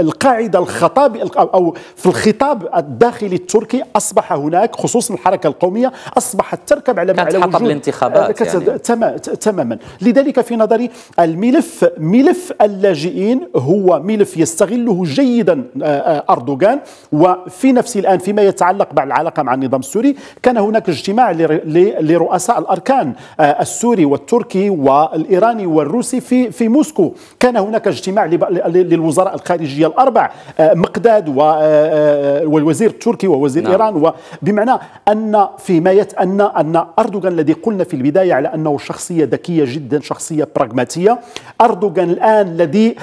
القاعده الخطاب او في الخطاب الداخلي التركي اصبح هناك خصوصا الحركه القوميه اصبحت تركب على على وجود الانتخابات آه، يعني. تماما لذلك في نظري الملف ملف اللاجئين هو ملف يستغله جيدا آه، اردوغان وفي نفس الان فيما يتعلق بالعلاقه مع النظام السوري كان هناك اجتماع لرؤساء الاركان آه، السوري والتركي والإيراني والروسي في في موسكو كان هناك اجتماع للوزراء الخارجية الأربع آه، مقداد آه، آه، والوزير التركي ووزير نعم. إيران بمعنى أن في ما أن أن أردوغان الذي قلنا في البداية على أنه شخصية ذكية جدا شخصية براغماتية أردوغان الآن الذي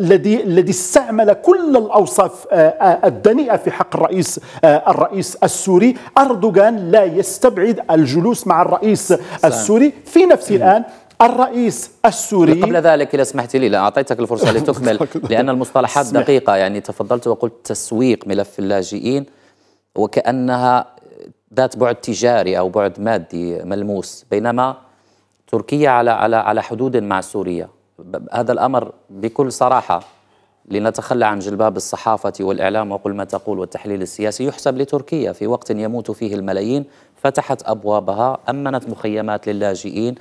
الذي الذي استعمل كل الأوصاف الدنيئة في حق الرئيس الرئيس السوري أردوغان لا يستبعد الجلوس مع الرئيس السوري في نفس <clears throat> الآن الآن الرئيس السوري قبل ذلك إذا سمحت لي لا أعطيتك الفرصة <laughs> لتكمل <laughs> لأن المصطلحات دقيقة يعني تفضلت وقلت تسويق ملف اللاجئين وكأنها ذات بعد تجاري أو بعد مادي ملموس بينما تركيا على على على حدود مع سوريا هذا الأمر بكل صراحة لنتخلى عن جلباب الصحافة والإعلام وقل ما تقول والتحليل السياسي يحسب لتركيا في وقت يموت فيه الملايين فتحت أبوابها أمنت مخيمات للاجئين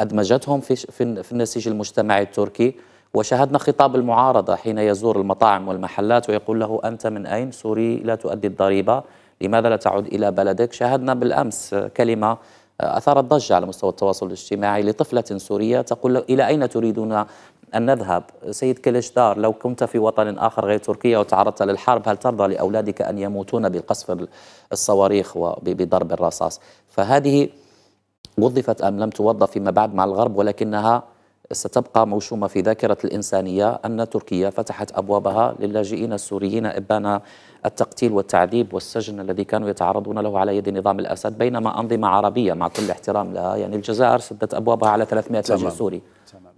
أدمجتهم في, في النسيج المجتمعي التركي وشاهدنا خطاب المعارضة حين يزور المطاعم والمحلات ويقول له أنت من أين سوري لا تؤدي الضريبة لماذا لا تعود إلى بلدك شاهدنا بالأمس كلمة أثارت ضجة على مستوى التواصل الاجتماعي لطفلة سورية تقول إلى أين تريدون أن نذهب سيد كليشدار لو كنت في وطن آخر غير تركيا وتعرضت للحرب هل ترضى لأولادك أن يموتون بالقصف الصواريخ وبضرب الرصاص فهذه وظفت أم لم توظف فيما بعد مع الغرب ولكنها ستبقى موشومة في ذاكرة الإنسانية أن تركيا فتحت أبوابها للاجئين السوريين إبان التقتيل والتعذيب والسجن الذي كانوا يتعرضون له على يد نظام الأسد بينما أنظمة عربية مع كل احترام لها يعني الجزائر سدت أبوابها على 300 لاجئ سوري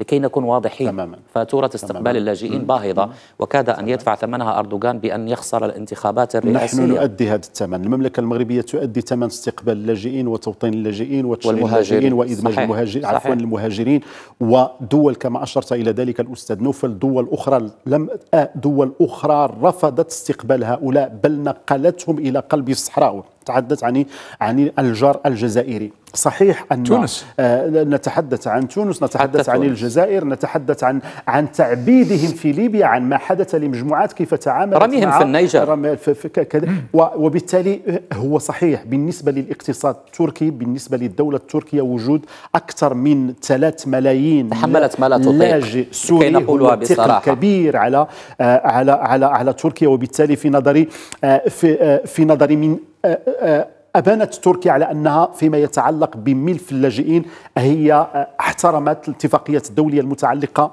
لكي نكون واضحين تماما. فاتورة استقبال تماما. اللاجئين باهظة وكاد أن يدفع ثمنها أردوغان بأن يخسر الانتخابات الرئاسية نحن نؤدي هذا الثمن المملكة المغربية تؤدي ثمن استقبال اللاجئين وتوطين اللاجئين وتشغيل اللاجئين وإدماج صحيح. المهاجر صحيح. عفوا المهاجرين ودول كما أشرت إلى ذلك الأستاذ نوفل دول أخرى لم آه، دول أخرى رفضت استقبال هؤلاء بل نقلتهم إلى قلب الصحراء نتحدث عن إيه؟ عن الجار الجزائري صحيح أن تونس. آه، نتحدث عن تونس نتحدث عن الجزائر نتحدث عن عن تعبيدهم في ليبيا عن ما حدث لمجموعات كيف تعاملت رميهم مع في النيجر رمي في في وبالتالي هو صحيح بالنسبة للاقتصاد التركي بالنسبة للدولة التركية وجود أكثر من 3 ملايين تحملت ما لا تطيق لاجئ سوري نقولها بصراحة كبير على آه، على على على تركيا وبالتالي في نظري آه، في في نظري من 呃呃。أبانت تركيا على أنها فيما يتعلق بملف اللاجئين هي احترمت الاتفاقية الدولية المتعلقة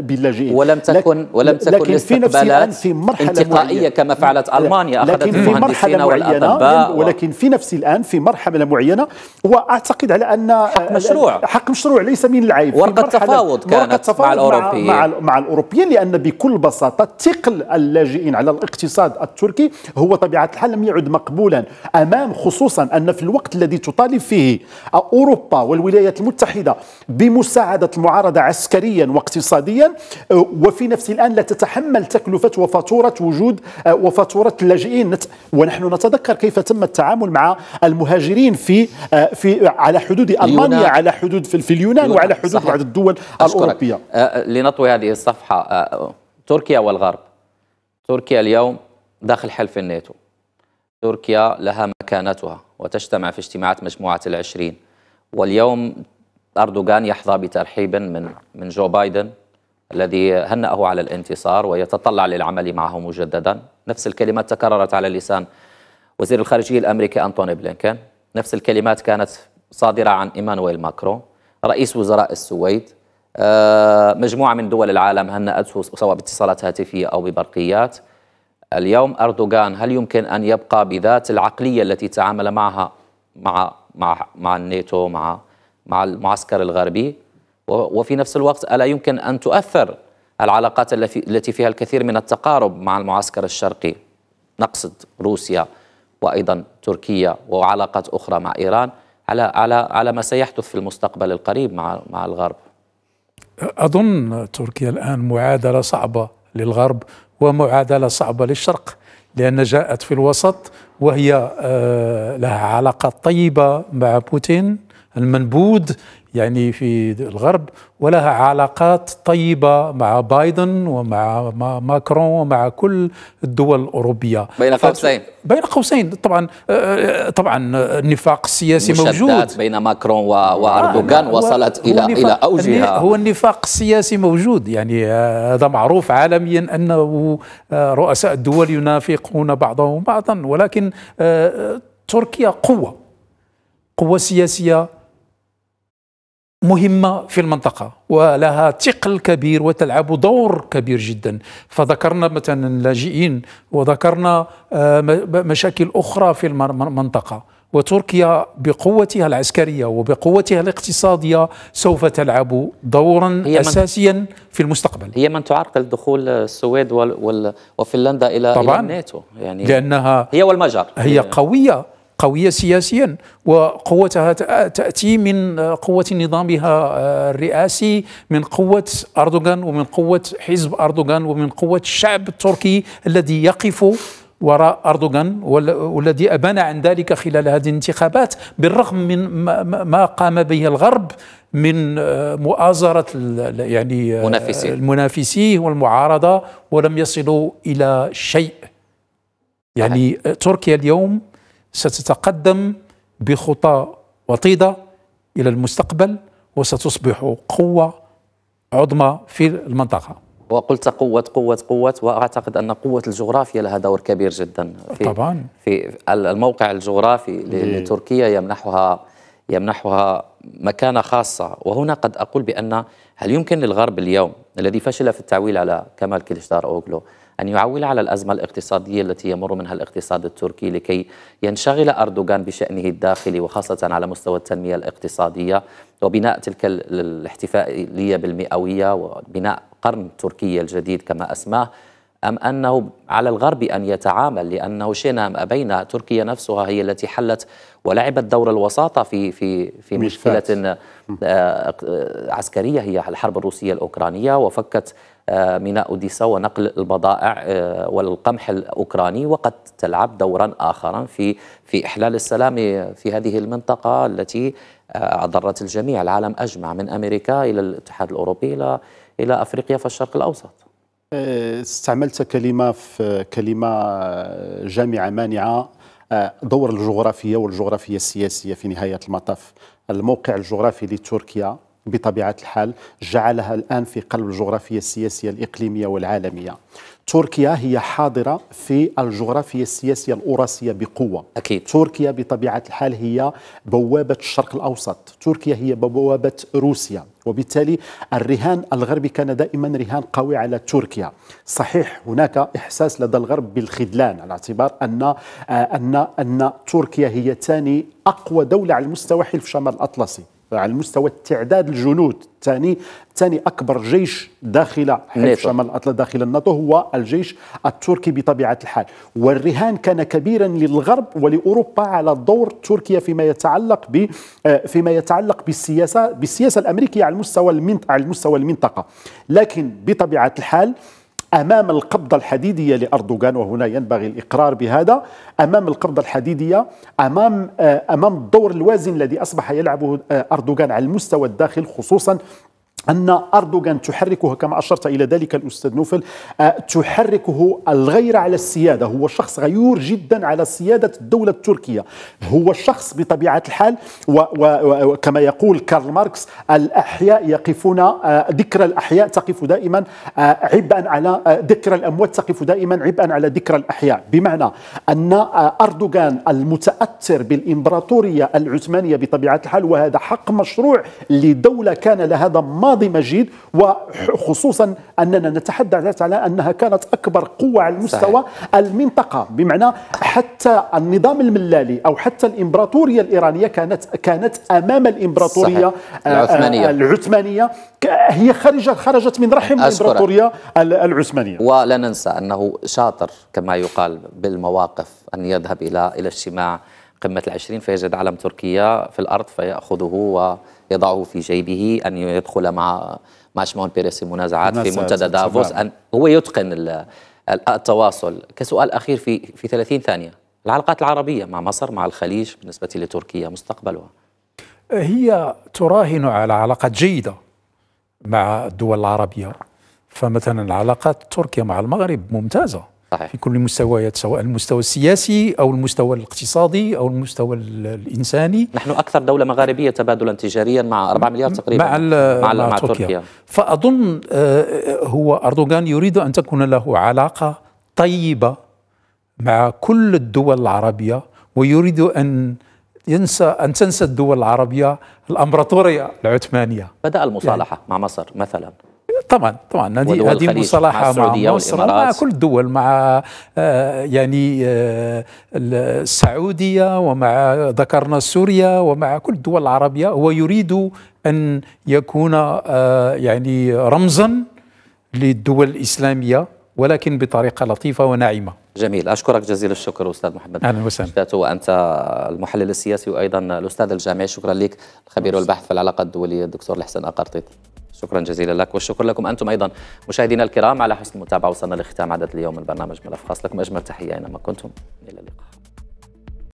باللاجئين ولم تكن ولم تكن لكن في نفس في مرحلة انتقائية معينة كما فعلت ألمانيا أخذت لكن في مرحلة معينة ولكن في نفس الآن في مرحلة معينة وأعتقد على أن حق مشروع حق مشروع ليس من العيب ورقة تفاوض كانت تفاوض مع الأوروبيين مع, مع الأوروبيين لأن بكل بساطة ثقل اللاجئين على الاقتصاد التركي هو طبيعة الحال لم يعد مقبولا أمام خصوصا أن في الوقت الذي تطالب فيه أوروبا والولايات المتحدة بمساعدة المعارضة عسكريا واقتصاديا آه، وفي نفس الآن لا تتحمل تكلفة وفاتورة وجود آه، وفاتورة اللاجئين ونحن نتذكر كيف تم التعامل مع المهاجرين في آه، في على حدود ألمانيا على حدود في اليونان وعلى حدود بعض الدول الأوروبية لنطوي هذه الصفحة تركيا والغرب تركيا اليوم داخل حلف الناتو تركيا لها مكانتها وتجتمع في اجتماعات مجموعة العشرين واليوم أردوغان يحظى بترحيب من من جو بايدن الذي هنأه على الانتصار ويتطلع للعمل معه مجددا نفس الكلمات تكررت على لسان وزير الخارجية الأمريكي أنتوني بلينكن نفس الكلمات كانت صادرة عن إيمانويل ماكرون رئيس وزراء السويد آه، مجموعة من دول العالم هنأته سواء باتصالات هاتفية أو ببرقيات اليوم أردوغان هل يمكن أن يبقى بذات العقلية التي تعامل معها مع مع مع الناتو مع مع المعسكر الغربي وفي نفس الوقت ألا يمكن أن تؤثر العلاقات التي فيها الكثير من التقارب مع المعسكر الشرقي نقصد روسيا وأيضا تركيا وعلاقات أخرى مع إيران على على على ما سيحدث في المستقبل القريب مع مع الغرب أظن تركيا الآن معادلة صعبة للغرب ومعادلة صعبة للشرق لأن جاءت في الوسط وهي آه، لها علاقات طيبة مع بوتين المنبوذ يعني في الغرب ولها علاقات طيبة مع بايدن ومع ماكرون ومع كل الدول الأوروبية بين قوسين بين قوسين طبعا آه، آه، طبعا النفاق السياسي موجود بين ماكرون آه، واردوغان آه وصلت إلى إلى أوجها هو النفاق السياسي موجود يعني هذا معروف عالميا أنه رؤساء الدول ينافقون بعضهم بعضا ولكن تركيا قوة قوة سياسية مهمة في المنطقة ولها ثقل كبير وتلعب دور كبير جدا فذكرنا مثلا اللاجئين وذكرنا آه، مشاكل أخرى في المنطقة وتركيا بقوتها العسكرية وبقوتها الاقتصادية سوف تلعب دورا هي أساسيا في المستقبل هي من تعرقل دخول السويد وفنلندا إلى, طبعاً إلى الناتو يعني لأنها هي والمجر هي قوية قوية سياسيا وقوتها تأتي من آه، قوة نظامها آه، الرئاسي من قوة أردوغان ومن قوة حزب أردوغان ومن قوة الشعب التركي الذي يقف وراء أردوغان والذي أبان عن ذلك خلال هذه الانتخابات بالرغم من ما قام به الغرب من آه، مؤازرة يعني المنافسين المنافسين والمعارضة ولم يصلوا إلى شيء يعني تركيا اليوم ستتقدم بخطى وطيده الى المستقبل وستصبح قوه عظمى في المنطقه. وقلت قوة قوة قوة وأعتقد أن قوة الجغرافيا لها دور كبير جدا في طبعا في الموقع الجغرافي لتركيا يمنحها يمنحها مكانة خاصة وهنا قد أقول بأن هل يمكن للغرب اليوم الذي فشل في التعويل على كمال كليشدار أوغلو أن يعول على الأزمة الاقتصادية التي يمر منها الاقتصاد التركي لكي ينشغل أردوغان بشأنه الداخلي وخاصة على مستوى التنمية الاقتصادية وبناء تلك الاحتفالية بالمئوية وبناء قرن تركيا الجديد كما أسماه أم أنه على الغرب أن يتعامل لأنه شئنا أم أبينا تركيا نفسها هي التي حلت ولعبت دور الوساطة في في في مشكلة آه، آه، عسكرية هي الحرب الروسية الأوكرانية وفكت آه، ميناء أوديسا ونقل البضائع آه، والقمح الأوكراني وقد تلعب دورا آخرا في في إحلال السلام في هذه المنطقة التي آه، أضرت الجميع العالم أجمع من أمريكا إلى الاتحاد الأوروبي إلى إلى أفريقيا فالشرق الأوسط استعملت كلمة في كلمة جامعة مانعة دور الجغرافية والجغرافية السياسية في نهاية المطاف الموقع الجغرافي لتركيا بطبيعة الحال جعلها الآن في قلب الجغرافيا السياسية الإقليمية والعالمية تركيا هي حاضرة في الجغرافيا السياسية الأوراسية بقوة أكيد تركيا بطبيعة الحال هي بوابة الشرق الأوسط تركيا هي بوابة روسيا وبالتالي الرهان الغربي كان دائما رهان قوي على تركيا صحيح هناك احساس لدى الغرب بالخذلان على اعتبار ان آه، ان ان تركيا هي ثاني اقوى دوله على المستوى حلف شمال الاطلسي على مستوى التعداد الجنود الثاني ثاني اكبر جيش داخل حلف شمال الاطلس داخل الناتو هو الجيش التركي بطبيعه الحال والرهان كان كبيرا للغرب ولاوروبا على دور تركيا فيما يتعلق ب آه، فيما يتعلق بالسياسه بالسياسه الامريكيه على المستوى على المستوى المنطقه لكن بطبيعه الحال أمام القبضة الحديدية لأردوغان وهنا ينبغي الإقرار بهذا أمام القبضة الحديدية أمام آه، أمام الدور الوازن الذي أصبح يلعبه آه، أردوغان على المستوى الداخل خصوصا أن أردوغان تحركه كما أشرت إلى ذلك الأستاذ نوفل آه، تحركه الغير على السيادة هو شخص غيور جدا على سيادة الدولة التركية هو شخص بطبيعة الحال وكما يقول كارل ماركس الأحياء يقفون آه، ذكرى الأحياء تقف دائما آه، عبئا على ذكرى الأموات تقف دائما عبئا على ذكرى الأحياء بمعنى أن أردوغان المتأثر بالإمبراطورية العثمانية بطبيعة الحال وهذا حق مشروع لدولة كان لها ضمان قاضي مجيد وخصوصا أننا نتحدث على أنها كانت أكبر قوة على مستوى صحيح. المنطقة بمعنى حتى النظام الملالي أو حتى الإمبراطورية الإيرانية كانت كانت أمام الإمبراطورية صحيح. آه، العثمانية, آه، العثمانية هي خرجت خرجت من رحم الإمبراطورية العثمانية ولا ننسى أنه شاطر كما يقال بالمواقف أن يذهب إلى إلى اجتماع قمة العشرين فيجد علم تركيا في الأرض فيأخذه ويضعه في جيبه أن يدخل مع مع شمون بيريسي منازعات في منتدى دافوس أن هو يتقن التواصل كسؤال أخير في في 30 ثانية العلاقات العربية مع مصر مع الخليج بالنسبة لتركيا مستقبلها هي تراهن على علاقات جيدة مع الدول العربية فمثلا علاقات تركيا مع المغرب ممتازة صحيح. في كل المستويات سواء المستوى السياسي أو المستوى الاقتصادي أو المستوى الإنساني نحن أكثر دولة مغاربية تبادلا تجاريا مع 4 مليار تقريبا مع, ال مع, مع, مع تركيا. تركيا فأظن آه، آه، هو أردوغان يريد أن تكون له علاقة طيبة مع كل الدول العربية ويريد أن ينسى أن تنسى الدول العربية الأمبراطورية العثمانية بدأ المصالحة يعني مع مصر مثلا طبعا طبعا هذه هذه مصالحه مع السعوديه مع كل الدول مع آه، يعني آه، السعوديه ومع ذكرنا سوريا ومع كل الدول العربيه هو يريد ان يكون آه، يعني رمزا للدول الاسلاميه ولكن بطريقه لطيفه وناعمه. جميل اشكرك جزيل الشكر استاذ محمد اهلا وسهلا وانت المحلل السياسي وايضا الاستاذ الجامعي شكرا لك الخبير والباحث في العلاقات الدوليه الدكتور الحسن اقرطيط. شكرا جزيلا لك والشكر لكم أنتم أيضا مشاهدينا الكرام على حسن المتابعة وصلنا لختام عدد اليوم من برنامج ملف خاص لكم أجمل تحية أينما كنتم إلى اللقاء